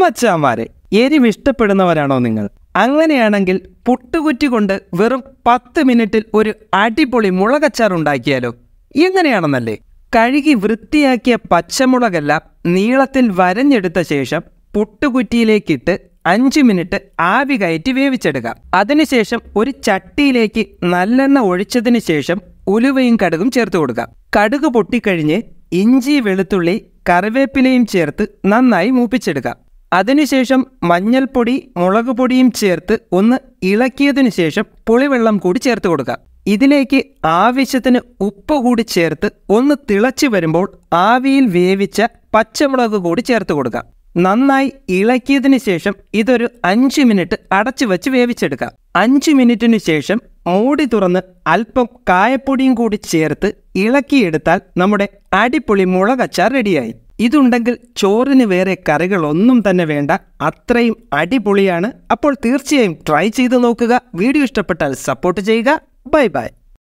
മച്ചാമാരെ എരിവ് ഇഷ്ടപ്പെടുന്നവരാണോ നിങ്ങൾ അങ്ങനെയാണെങ്കിൽ പുട്ടുകുറ്റി കൊണ്ട് വെറും പത്ത് മിനിറ്റിൽ ഒരു അടിപൊളി മുളകച്ചാർ ഉണ്ടാക്കിയാലോ എങ്ങനെയാണെന്നല്ലേ കഴുകി വൃത്തിയാക്കിയ പച്ചമുളകെല്ലാം നീളത്തിൽ വരഞ്ഞെടുത്ത ശേഷം പുട്ടുകുറ്റിയിലേക്കിട്ട് അഞ്ച് മിനിറ്റ് ആവി കയറ്റി വേവിച്ചെടുക്കാം അതിനുശേഷം ഒരു ചട്ടിയിലേക്ക് നല്ലെണ്ണ ഒഴിച്ചതിന് ശേഷം ഉലുവയും കടുകും ചേർത്ത് കൊടുക്കാം കടുക് പൊട്ടിക്കഴിഞ്ഞ് ഇഞ്ചി വെളുത്തുള്ളി കറിവേപ്പിലയും ചേർത്ത് നന്നായി മൂപ്പിച്ചെടുക്കാം അതിനുശേഷം മഞ്ഞൾപ്പൊടി മുളക് പൊടിയും ചേർത്ത് ഒന്ന് ഇളക്കിയതിനു ശേഷം പുളിവെള്ളം കൂടി ചേർത്ത് കൊടുക്കാം ഇതിലേക്ക് ആവശ്യത്തിന് ഉപ്പ് കൂടി ചേർത്ത് ഒന്ന് തിളച്ചു വരുമ്പോൾ ആവിയിൽ വേവിച്ച പച്ചമുളക് കൂടി ചേർത്ത് കൊടുക്കാം നന്നായി ഇളക്കിയതിന് ശേഷം ഇതൊരു അഞ്ച് മിനിറ്റ് അടച്ചു വെച്ച് വേവിച്ചെടുക്കാം അഞ്ച് മിനിറ്റിന് ശേഷം മൂടി തുറന്ന് അല്പം കായപ്പൊടിയും കൂടി ചേർത്ത് ഇളക്കിയെടുത്താൽ നമ്മുടെ അടിപൊളി മുളകച്ചാർ റെഡിയായി ഇതുണ്ടെങ്കിൽ ചോറിന് വേറെ കറികളൊന്നും തന്നെ വേണ്ട അത്രയും അടിപൊളിയാണ് അപ്പോൾ തീർച്ചയായും ട്രൈ ചെയ്ത് നോക്കുക വീഡിയോ ഇഷ്ടപ്പെട്ടാൽ സപ്പോർട്ട് ചെയ്യുക ബൈ ബൈ